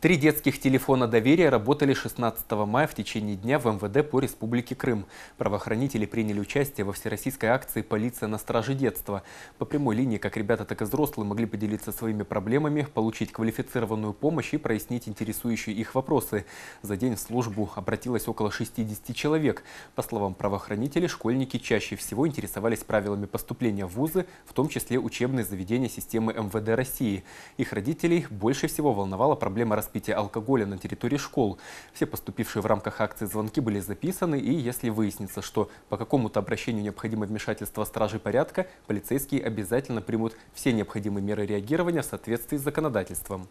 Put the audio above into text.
Три детских телефона доверия работали 16 мая в течение дня в МВД по Республике Крым. Правоохранители приняли участие во всероссийской акции «Полиция на страже детства». По прямой линии как ребята, так и взрослые могли поделиться своими проблемами, получить квалифицированную помощь и прояснить интересующие их вопросы. За день в службу обратилось около 60 человек. По словам правоохранителей, школьники чаще всего интересовались правилами поступления в вузы, в том числе учебные заведения системы МВД России. Их родителей больше всего волновала проблема распределения питья алкоголя на территории школ. Все поступившие в рамках акции звонки были записаны, и если выяснится, что по какому-то обращению необходимо вмешательство стражи порядка, полицейские обязательно примут все необходимые меры реагирования в соответствии с законодательством.